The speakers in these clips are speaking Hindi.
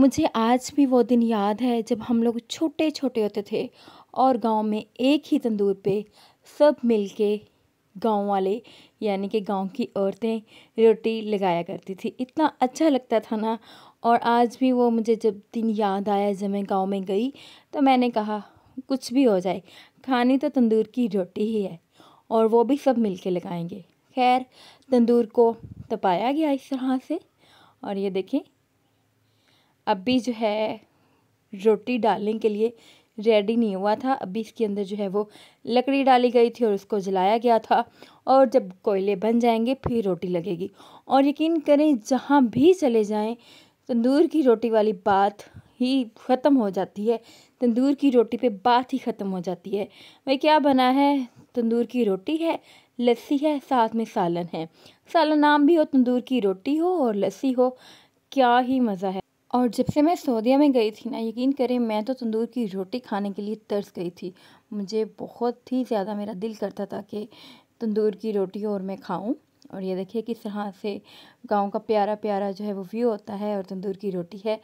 मुझे आज भी वो दिन याद है जब हम लोग छोटे छोटे होते थे और गांव में एक ही तंदूर पे सब मिलके गांव वाले यानी कि गांव की औरतें रोटी लगाया करती थी इतना अच्छा लगता था ना और आज भी वो मुझे जब दिन याद आया जब मैं गांव में गई तो मैंने कहा कुछ भी हो जाए खानी तो तंदूर की रोटी ही है और वो भी सब मिल के लगाएंगे खैर तंदूर को तपाया गया इस तरह से और ये देखें अभी जो है रोटी डालने के लिए रेडी नहीं हुआ था अभी इसके अंदर जो है वो लकड़ी डाली गई थी और उसको जलाया गया था और जब कोयले बन जाएंगे फिर रोटी लगेगी और यकीन करें जहाँ भी चले जाएं तंदूर की रोटी वाली बात ही ख़त्म हो जाती है तंदूर की रोटी पे बात ही ख़त्म हो जाती है भाई क्या बना है तंदूर की रोटी है लस्सी है साथ में सालन है सालन नाम भी हो तंदूर की रोटी हो और लस्सी हो क्या ही मज़ा है और जब से मैं सऊदीया में गई थी ना यकीन करें मैं तो तंदूर की रोटी खाने के लिए तरस गई थी मुझे बहुत ही ज़्यादा मेरा दिल करता था कि तंदूर की रोटी और मैं खाऊं और ये देखिए किस तरह से गांव का प्यारा प्यारा जो है वो व्यू होता है और तंदूर की रोटी है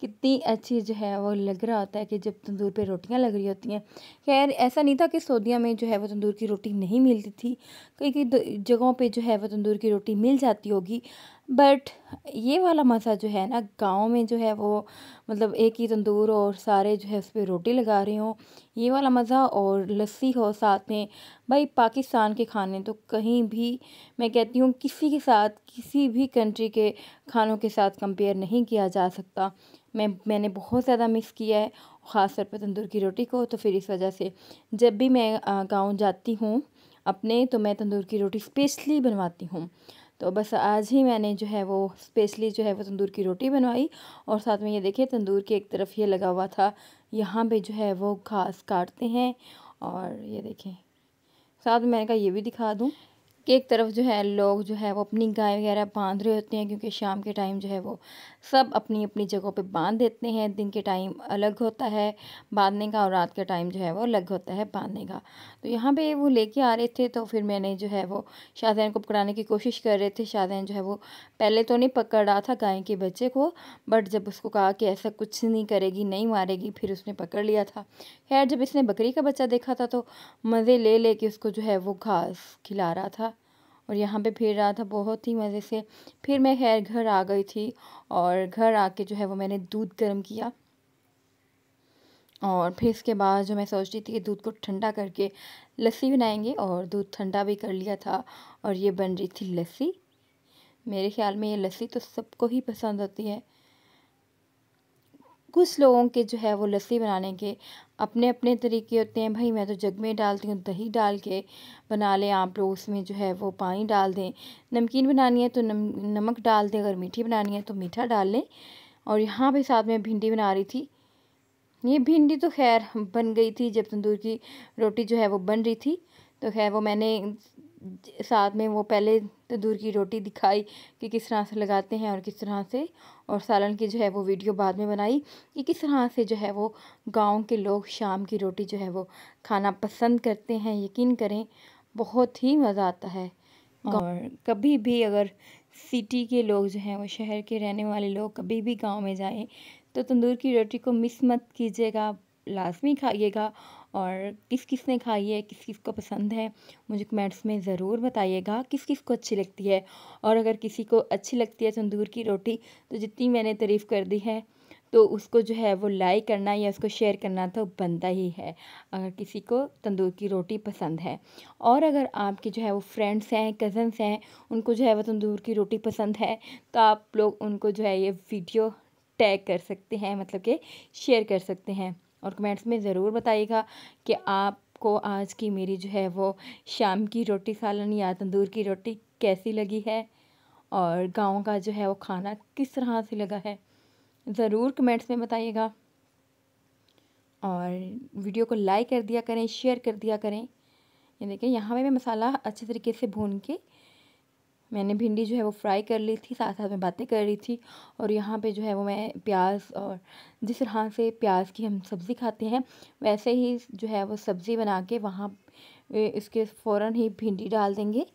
कितनी अच्छी जो है वो लग रहा होता है कि जब तंदूर पे रोटियां लग रही होती हैं खैर ऐसा नहीं था कि सऊदिया में जो है वो तंदूर की रोटी नहीं मिलती थी कई कई जगहों पे जो है वो तंदूर की रोटी मिल जाती होगी बट ये वाला मज़ा जो है ना गांव में जो है वो मतलब एक ही तंदूर और सारे जो है उस पर रोटी लगा रहे हो ये वाला मज़ा और लस्सी हो साथ में भाई पाकिस्तान के खाने तो कहीं भी मैं कहती हूँ किसी के साथ किसी भी कंट्री के खानों के साथ कंपेयर नहीं किया जा सकता मैं मैंने बहुत ज़्यादा मिस किया है ख़ास तौर पर तंदूर की रोटी को तो फिर इस वजह से जब भी मैं गाँव जाती हूँ अपने तो मैं तंदूर की रोटी स्पेशली बनवाती हूँ तो बस आज ही मैंने जो है वो स्पेशली जो है वो तंदूर की रोटी बनवाई और साथ में ये देखिए तंदूर के एक तरफ ये लगा हुआ था यहाँ पे जो है वो घास काटते हैं और ये देखें साथ में मैंने कहा ये भी दिखा दूँ कि एक तरफ जो है लोग जो है वो अपनी गाय वगैरह बांध रहे होते हैं क्योंकि शाम के टाइम जो है वो सब अपनी अपनी जगहों पे बांध देते हैं दिन के टाइम अलग होता है बांधने का और रात के टाइम जो है वो अलग होता है बांधने का तो यहाँ पे वो लेके आ रहे थे तो फिर मैंने जो है वो शाहजहान को पकड़ाने की कोशिश कर रहे थे शाहजहन जो है वो पहले तो नहीं पकड़ रहा था गाय के बच्चे को बट जब उसको कहा कि ऐसा कुछ नहीं करेगी नहीं मारेगी फिर उसने पकड़ लिया था खैर जब इसने बकरी का बच्चा देखा था तो मज़े ले ले उसको जो है वो घास खिला रहा था और यहाँ पे फिर रहा था बहुत ही मज़े से फिर मैं खैर घर आ गई थी और घर आके जो है वो मैंने दूध गर्म किया और फिर इसके बाद जो मैं सोच रही थी कि दूध को ठंडा करके लस्सी बनाएंगे और दूध ठंडा भी कर लिया था और ये बन रही थी लस्सी मेरे ख्याल में ये लस्सी तो सबको ही पसंद होती है कुछ लोगों के जो है वो लस्सी बनाने के अपने अपने तरीके होते हैं भाई मैं तो जग में डालती हूँ दही डाल के बना लें आप लोग उसमें जो है वो पानी डाल दें नमकीन बनानी है तो नम नमक डाल दें अगर मीठी बनानी है तो मीठा डाल लें और यहाँ पे साथ में भिंडी बना रही थी ये भिंडी तो खैर बन गई थी जब तंदूर की रोटी जो है वो बन रही थी तो खैर वो मैंने साथ में वो पहले तंदूर तो की रोटी दिखाई कि किस तरह से लगाते हैं और किस तरह से और सालन की जो है वो वीडियो बाद में बनाई कि किस तरह से जो है वो गांव के लोग शाम की रोटी जो है वो खाना पसंद करते हैं यकीन करें बहुत ही मज़ा आता है और कभी भी अगर सिटी के लोग जो हैं वो शहर के रहने वाले लोग कभी भी गाँव में जाएँ तो तंदूर की रोटी को मिस मत कीजिएगा लाजमी खाइएगा और किस किस ने खाई है किस किस को पसंद है मुझे कमेंट्स में ज़रूर बताइएगा किस किस को अच्छी लगती है और अगर किसी को अच्छी लगती है तंदूर की रोटी तो जितनी मैंने तारीफ़ कर दी है तो उसको जो है वो लाइक करना या उसको शेयर करना तो बनता ही है अगर किसी को तंदूर की रोटी पसंद है और अगर आपके जो है वो फ्रेंड्स हैं कज़न्स हैं उनको जो है वो तंदूर की रोटी पसंद है तो आप लोग उनको जो है ये वीडियो टैग कर सकते हैं मतलब कि शेयर कर सकते हैं और कमेंट्स में ज़रूर बताइएगा कि आपको आज की मेरी जो है वो शाम की रोटी सालन या तंदूर की रोटी कैसी लगी है और गाँव का जो है वो खाना किस तरह से लगा है ज़रूर कमेंट्स में बताइएगा और वीडियो को लाइक कर दिया करें शेयर कर दिया करें ये देखें यहाँ पे मैं मसाला अच्छे तरीके से भून के मैंने भिंडी जो है वो फ्राई कर ली थी साथ साथ में बातें कर रही थी और यहाँ पे जो है वो मैं प्याज और जिस तरह से प्याज की हम सब्ज़ी खाते हैं वैसे ही जो है वो सब्ज़ी बना के वहाँ इसके फ़ौर ही भिंडी डाल देंगे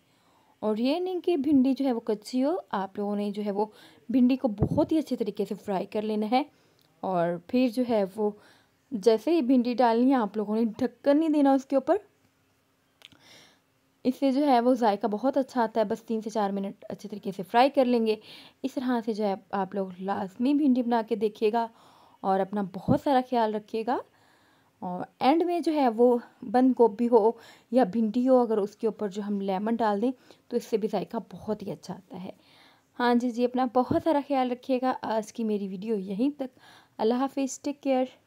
और ये नहीं कि भिंडी जो है वो कच्ची हो आप लोगों ने जो है वो भिंडी को बहुत ही अच्छे तरीके से फ्राई कर लेना है और फिर जो है वो जैसे ही भिंडी डालनी है आप लोगों ने ढक्कन नहीं देना उसके ऊपर इससे जो है वो जायका बहुत अच्छा आता है बस तीन से चार मिनट अच्छे तरीके से फ्राई कर लेंगे इस तरह से जो है आप लोग लाजमी भिंडी बना के देखिएगा और अपना बहुत सारा ख्याल रखिएगा और एंड में जो है वो बंद गोभी हो या भिंडी हो अगर उसके ऊपर जो हम लेमन डाल दें तो इससे भी जायका बहुत ही अच्छा आता है हाँ जी जी अपना बहुत सारा ख्याल रखिएगा आज की मेरी वीडियो यहीं तक अल्लाह हाफिज़ टेक केयर